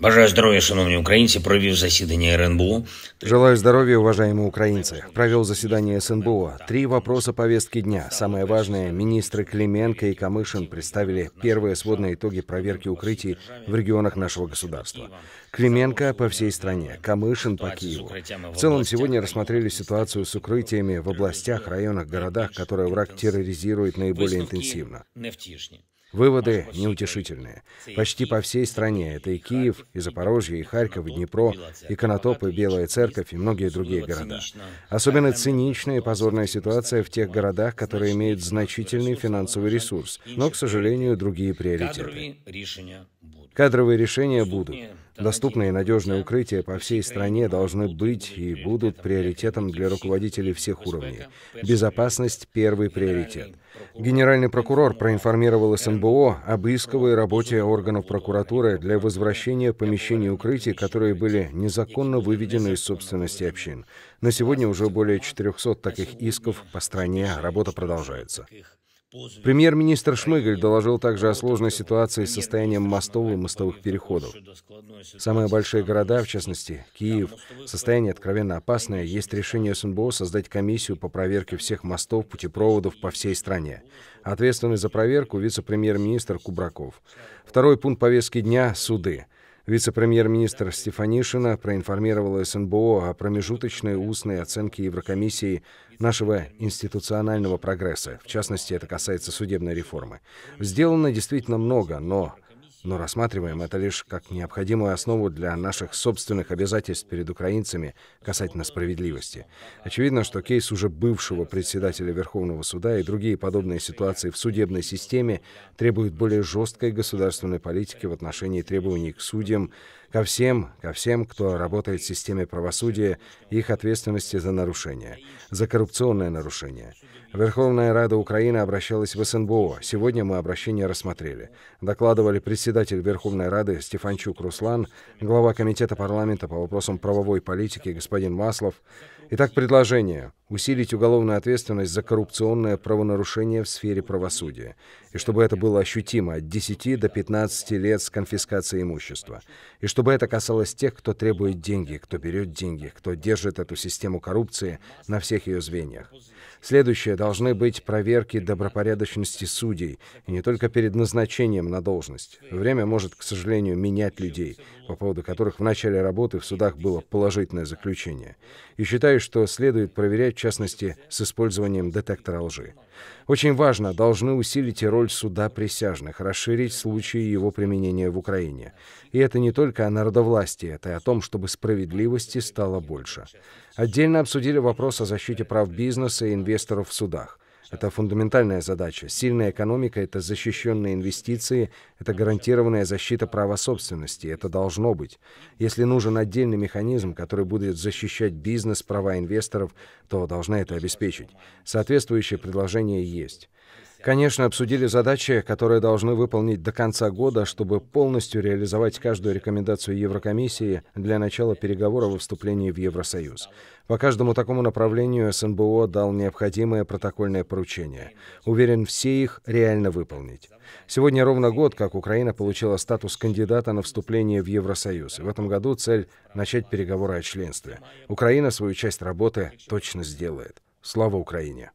Бажаю здоров'я, шановні українці. Провів засідання РНБУ. Желаю здоровья, уважаемые украинцы. Провел заседание СНБУ. Три вопроса повестки дня. Самое важное, министры Клименко и Камышин представили первые сводные итоги проверки укрытий в регионах нашего государства. Клименко по всей стране, Камышин по Киеву. В целом, сегодня рассмотрели ситуацию с укрытиями в областях, районах, городах, которые враг терроризирует наиболее интенсивно. Выводы неутешительные. Почти по всей стране, это и Киев, и Запорожье, и Харьков, и Днепро, и Конотоп, и Белая Церковь, и многие другие города. Особенно циничная и позорная ситуация в тех городах, которые имеют значительный финансовый ресурс, но, к сожалению, другие приоритеты. Кадровые решения будут. Доступные и надежные укрытия по всей стране должны быть и будут приоритетом для руководителей всех уровней. Безопасность – первый приоритет. Генеральный прокурор проинформировал СНБО об исковой работе органов прокуратуры для возвращения помещений укрытий, которые были незаконно выведены из собственности общин. На сегодня уже более 400 таких исков по стране. Работа продолжается. Премьер-министр Шмыгаль доложил также о сложной ситуации с состоянием мостов и мостовых переходов. Самые большие города, в частности, Киев, состояние откровенно опасное. Есть решение СНБО создать комиссию по проверке всех мостов, путепроводов по всей стране. Ответственный за проверку вице-премьер-министр Кубраков. Второй пункт повестки дня – суды. Вице-премьер-министр Стефанишина проинформировала СНБО о промежуточной устной оценке Еврокомиссии нашего институционального прогресса. В частности, это касается судебной реформы. Сделано действительно много, но но рассматриваем это лишь как необходимую основу для наших собственных обязательств перед украинцами касательно справедливости. Очевидно, что кейс уже бывшего председателя Верховного суда и другие подобные ситуации в судебной системе требуют более жесткой государственной политики в отношении требований к судьям, ко всем, ко всем, кто работает в системе правосудия, их ответственности за нарушения, за коррупционное нарушение. Верховная Рада Украины обращалась в СНБО. Сегодня мы обращение рассмотрели. Докладывали председатель Верховной Рады Стефанчук Руслан, глава Комитета парламента по вопросам правовой политики господин Маслов, Итак, предложение. Усилить уголовную ответственность за коррупционное правонарушение в сфере правосудия. И чтобы это было ощутимо от 10 до 15 лет с конфискацией имущества. И чтобы это касалось тех, кто требует деньги, кто берет деньги, кто держит эту систему коррупции на всех ее звеньях. Следующее должны быть проверки добропорядочности судей, и не только перед назначением на должность. Время может, к сожалению, менять людей, по поводу которых в начале работы в судах было положительное заключение. И считаю, что следует проверять, в частности, с использованием детектора лжи. Очень важно, должны усилить и роль суда присяжных, расширить случаи его применения в Украине. И это не только о народовластии, это и о том, чтобы справедливости стало больше. Отдельно обсудили вопрос о защите прав бизнеса и инвестиций инвесторов в судах. Это фундаментальная задача. Сильная экономика – это защищенные инвестиции, это гарантированная защита права собственности. Это должно быть. Если нужен отдельный механизм, который будет защищать бизнес, права инвесторов, то должна это обеспечить. Соответствующее предложение есть. Конечно, обсудили задачи, которые должны выполнить до конца года, чтобы полностью реализовать каждую рекомендацию Еврокомиссии для начала переговоров о вступлении в Евросоюз. По каждому такому направлению СНБО дал необходимое протокольное поручение. Уверен, все их реально выполнить. Сегодня ровно год, как Украина получила статус кандидата на вступление в Евросоюз. И в этом году цель — начать переговоры о членстве. Украина свою часть работы точно сделает. Слава Украине!